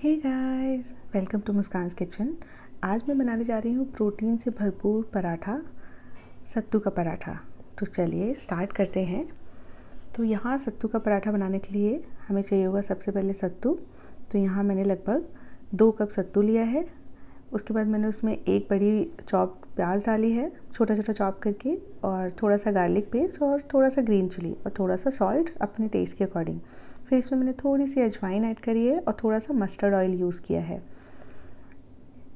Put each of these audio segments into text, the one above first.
hey guys welcome to Muskan kitchen आज मैं बनाने जा रही हूँ प्रोटीन से भरपूर पराठा सत्तू का पराठा तो चलिए स्टार्ट करते हैं तो यहाँ सत्तू का पराठा बनाने के लिए हमें चाहिए होगा सबसे पहले सत्तू तो यहाँ मैंने लगभग दो कप सत्तू लिया है उसके बाद मैंने उसमें एक बड़ी चॉप प्याज डाली है छोटा छोटा चॉप करके और थोड़ा सा गार्लिक पेस्ट और थोड़ा सा ग्रीन चिली और थोड़ा सा सॉल्ट अपने टेस्ट के अकॉर्डिंग फिर इसमें मैंने थोड़ी सी अजवाइन ऐड करी है और थोड़ा सा मस्टर्ड ऑयल यूज़ किया है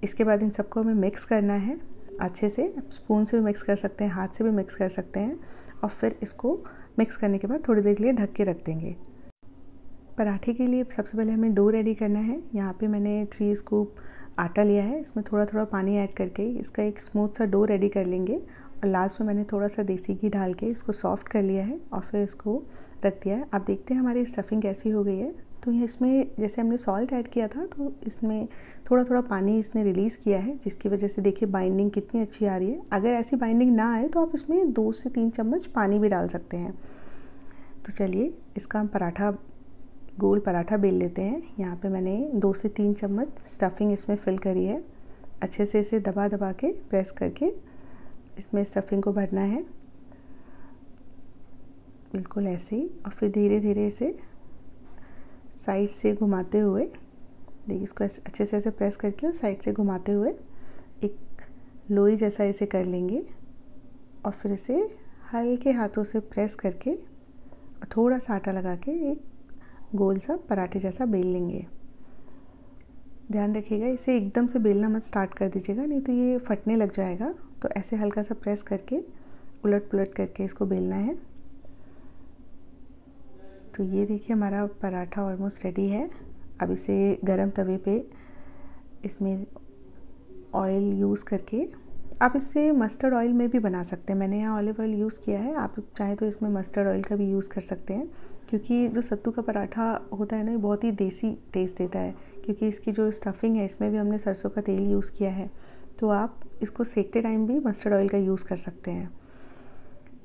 इसके बाद इन सबको हमें मिक्स करना है अच्छे से स्पून से भी मिक्स कर सकते हैं हाथ से भी मिक्स कर सकते हैं और फिर इसको मिक्स करने के बाद थोड़ी देर के लिए ढक के रख देंगे पराठे के लिए सबसे पहले हमें डो रेडी करना है यहाँ पे मैंने थ्री स्कूप आटा लिया है इसमें थोड़ा थोड़ा पानी ऐड करके इसका एक स्मूथ सा डो रेडी कर लेंगे लास्ट में मैंने थोड़ा सा देसी घी डाल के इसको सॉफ्ट कर लिया है और फिर इसको रख दिया है आप देखते हैं हमारी स्टफिंग कैसी हो गई है तो ये इसमें जैसे हमने सॉल्ट ऐड किया था तो इसमें थोड़ा थोड़ा पानी इसने रिलीज़ किया है जिसकी वजह से देखिए बाइंडिंग कितनी अच्छी आ रही है अगर ऐसी बाइंडिंग ना आए तो आप इसमें दो से तीन चम्मच पानी भी डाल सकते हैं तो चलिए इसका हम पराठा गोल पराठा बेल लेते हैं यहाँ पे मैंने दो से तीन चम्मच स्टफिंग इसमें फिल करी है अच्छे से इसे दबा दबा के प्रेस करके इसमें स्टफिंग को भरना है बिल्कुल ऐसे ही और फिर धीरे धीरे इसे साइड से घुमाते हुए देखिए इसको अच्छे से ऐसे प्रेस करके और साइड से घुमाते हुए एक लोई जैसा इसे कर लेंगे और फिर इसे हल्के हाथों से प्रेस करके और थोड़ा सा आटा लगा के एक गोल सा पराठे जैसा बेल लेंगे ध्यान रखिएगा इसे एकदम से बेलना मत स्टार्ट कर दीजिएगा नहीं तो ये फटने लग जाएगा तो ऐसे हल्का सा प्रेस करके उलट पुलट करके इसको बेलना है तो ये देखिए हमारा पराठा ऑलमोस्ट रेडी है अब इसे गरम तवे पे इसमें ऑयल यूज़ करके आप इसे मस्टर्ड ऑयल में भी बना सकते हैं मैंने यहाँ ऑलिव ऑयल यूज़ किया है आप चाहे तो इसमें मस्टर्ड ऑयल का भी यूज़ कर सकते हैं क्योंकि जो सत्तू का पराठा होता है ना बहुत ही देसी टेस्ट देता है क्योंकि इसकी जो स्टफिंग है इसमें भी हमने सरसों का तेल यूज़ किया है तो आप इसको सेकते टाइम भी मस्टर्ड ऑयल का यूज़ कर सकते हैं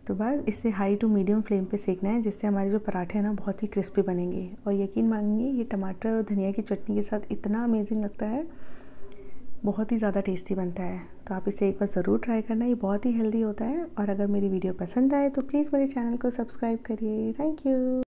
तो बस इसे हाई टू मीडियम फ्लेम पे सेकना है जिससे हमारे जो पराठे हैं ना बहुत ही क्रिस्पी बनेंगे और यकीन मानिए ये टमाटर और धनिया की चटनी के साथ इतना अमेजिंग लगता है बहुत ही ज़्यादा टेस्टी बनता है तो आप इसे एक बार ज़रूर ट्राई करना ये बहुत ही हेल्दी होता है और अगर मेरी वीडियो पसंद आए तो प्लीज़ मेरे चैनल को सब्सक्राइब करिए थैंक यू